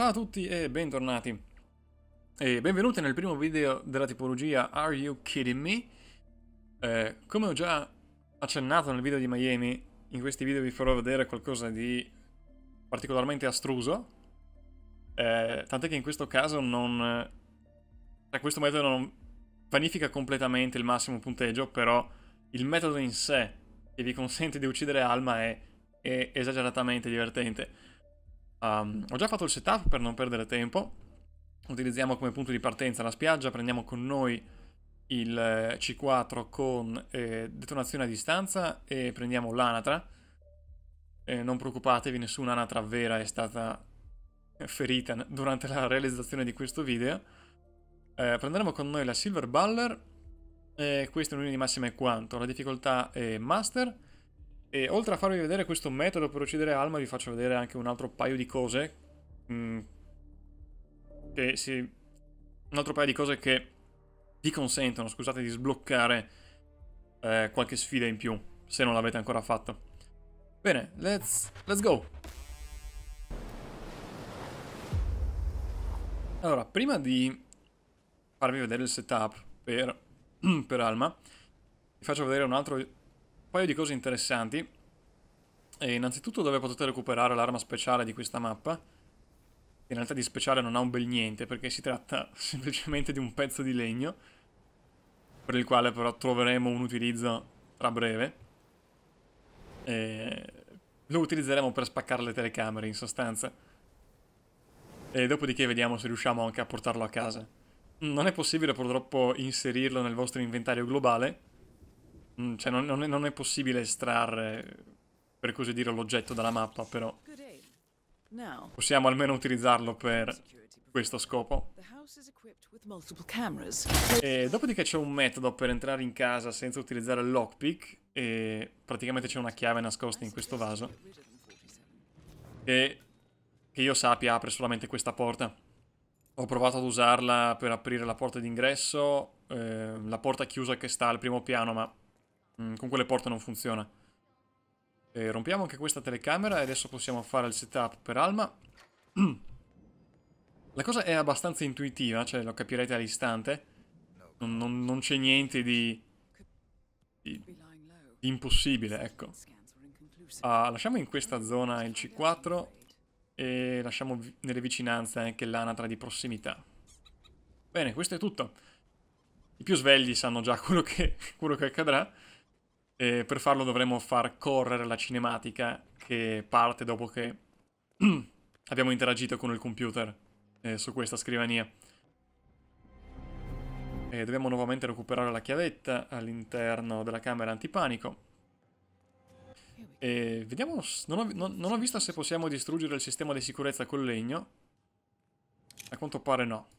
Ciao a tutti e bentornati. E benvenuti nel primo video della tipologia Are You Kidding Me? Eh, come ho già accennato nel video di Miami, in questi video vi farò vedere qualcosa di particolarmente astruso. Eh, tant'è che in questo caso non... Cioè questo metodo non vanifica completamente il massimo punteggio, però il metodo in sé che vi consente di uccidere Alma è, è esageratamente divertente. Um, ho già fatto il setup per non perdere tempo. Utilizziamo come punto di partenza la spiaggia, prendiamo con noi il eh, C4 con eh, detonazione a distanza e prendiamo l'anatra. Eh, non preoccupatevi, nessuna anatra vera è stata eh, ferita durante la realizzazione di questo video. Eh, prenderemo con noi la Silver Baller e questo in linea di massima è quanto. La difficoltà è Master e oltre a farvi vedere questo metodo per uccidere Alma, vi faccio vedere anche un altro paio di cose. Mm. che si, un altro paio di cose che vi consentono, scusate, di sbloccare eh, qualche sfida in più, se non l'avete ancora fatto. Bene, let's, let's go! Allora, prima di farvi vedere il setup per, per Alma, vi faccio vedere un altro un paio di cose interessanti. E innanzitutto dove potete recuperare l'arma speciale di questa mappa. In realtà di speciale non ha un bel niente perché si tratta semplicemente di un pezzo di legno. Per il quale però troveremo un utilizzo tra breve. E lo utilizzeremo per spaccare le telecamere in sostanza. E dopodiché vediamo se riusciamo anche a portarlo a casa. Non è possibile purtroppo inserirlo nel vostro inventario globale, Mm, cioè non, non, è, non, è, possibile estrarre, per così dire, l'oggetto dalla mappa, però possiamo almeno utilizzarlo per questo scopo. E dopodiché c'è un metodo per entrare in casa senza utilizzare il lockpick e praticamente c'è una chiave nascosta in questo vaso e che io sappia apre solamente questa porta. Ho provato ad usarla per aprire la porta d'ingresso, eh, la porta chiusa che sta al primo piano ma Mm, con quelle porte non funziona. E rompiamo anche questa telecamera e adesso possiamo fare il setup per Alma. La cosa è abbastanza intuitiva, cioè lo capirete all'istante. Non, non, non c'è niente di, di, di, impossibile, ecco. Ah, lasciamo in questa zona il C4 e lasciamo nelle vicinanze anche l'anatra di prossimità. Bene, questo è tutto. I più svegli sanno già quello che, quello che accadrà. E per farlo dovremo far correre la cinematica che parte dopo che abbiamo interagito con il computer eh, su questa scrivania. E dobbiamo nuovamente recuperare la chiavetta all'interno della camera antipanico. E vediamo, non ho, non, non ho visto se possiamo distruggere il sistema di sicurezza col legno. A quanto pare no.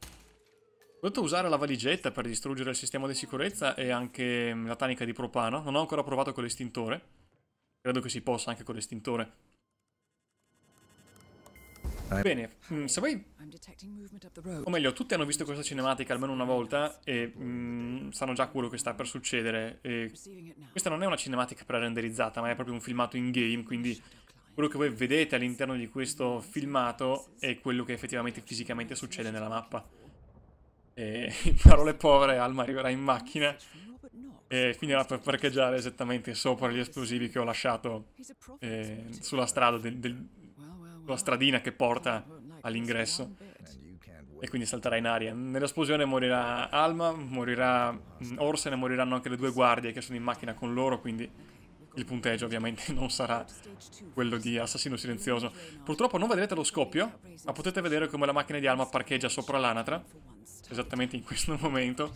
Ho dovuto usare la valigetta per distruggere il sistema di sicurezza e anche mm, la tanica di propano. Non ho ancora provato con l'estintore. Credo che si possa anche con l'estintore. Eh. Bene, mm, se voi... O meglio, tutti hanno visto questa cinematica almeno una volta e mm, sanno già quello che sta per succedere. E questa non è una cinematica pre-renderizzata, ma è proprio un filmato in-game, quindi quello che voi vedete all'interno di questo filmato è quello che effettivamente fisicamente succede nella mappa e in parole povere Alma arriverà in macchina e finirà per parcheggiare esattamente sopra gli esplosivi che ho lasciato eh, sulla strada del, del, sulla stradina che porta all'ingresso e quindi salterà in aria. Nell'esplosione morirà Alma, morirà mm, Orsen e moriranno anche le due guardie che sono in macchina con loro, quindi il punteggio ovviamente non sarà quello di Assassino Silenzioso. Purtroppo non vedrete lo scoppio, ma potete vedere come la macchina di Alma parcheggia sopra l'anatra, esattamente in questo momento.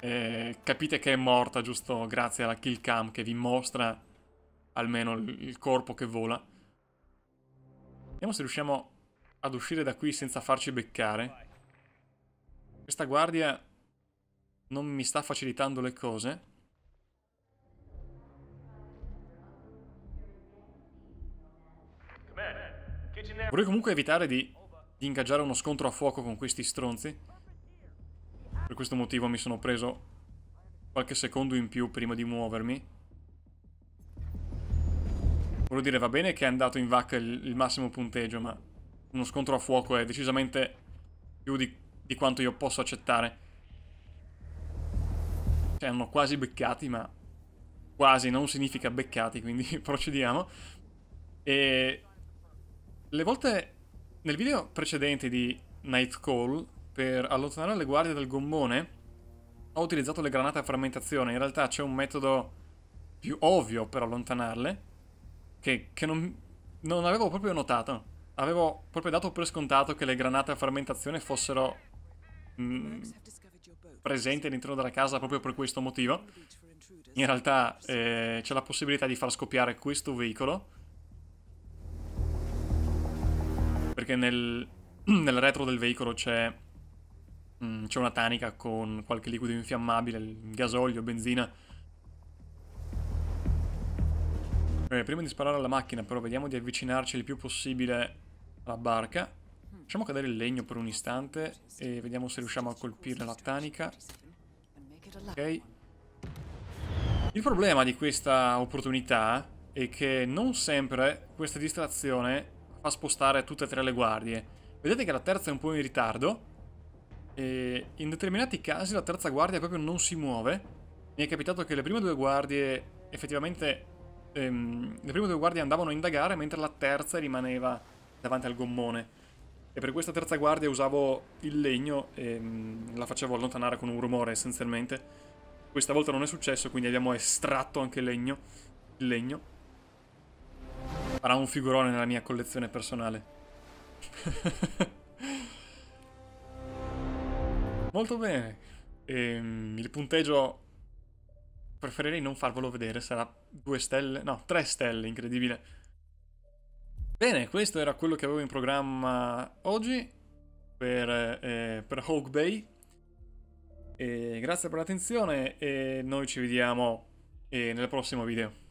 E capite che è morta giusto grazie alla kill cam che vi mostra almeno il corpo che vola. Vediamo se riusciamo ad uscire da qui senza farci beccare. Questa guardia non mi sta facilitando le cose. Vorrei comunque evitare di, di ingaggiare uno scontro a fuoco con questi stronzi. Per questo motivo mi sono preso qualche secondo in più prima di muovermi. Volevo dire, va bene che è andato in vacca il, il, massimo punteggio, ma uno scontro a fuoco è decisamente più di, di quanto io posso accettare. Cioè, hanno quasi beccati, ma quasi non significa beccati, quindi procediamo. E le volte nel video precedente di Night Call, per allontanare le guardie dal gommone, ho utilizzato le granate a frammentazione. In realtà c'è un metodo più ovvio per allontanarle, che, che non, non avevo proprio notato. Avevo proprio dato per scontato che le granate a frammentazione fossero mm, presenti all'interno della casa proprio per questo motivo. In realtà eh, c'è la possibilità di far scoppiare questo veicolo perché nel, nel retro del veicolo mm, c'è una tanica con qualche liquido infiammabile, gasolio, benzina. Bene, eh, prima di sparare alla macchina però vediamo di avvicinarci il più possibile alla barca. Facciamo cadere il legno per un istante e vediamo se riusciamo a colpire la tanica. Ok. Il problema di questa opportunità è che non sempre questa distrazione fa spostare tutte e tre le guardie. Vedete che la terza è un po' in ritardo. E in determinati casi la terza guardia proprio non si muove. Mi è capitato che le prime due guardie effettivamente... Ehm, le prime due guardie andavano a indagare mentre la terza rimaneva davanti al gommone. E per questa terza guardia usavo il legno e ehm, la facevo allontanare con un rumore essenzialmente. Questa volta non è successo, quindi abbiamo estratto anche il legno. Il legno. Farà un figurone nella mia collezione personale. Molto bene. Ehm, il punteggio preferirei non farvelo vedere, sarà due stelle, no, tre stelle, incredibile. Bene, questo era quello che avevo in programma oggi per, eh, per Hawk Bay. E grazie per l'attenzione e noi ci vediamo eh, nel prossimo video.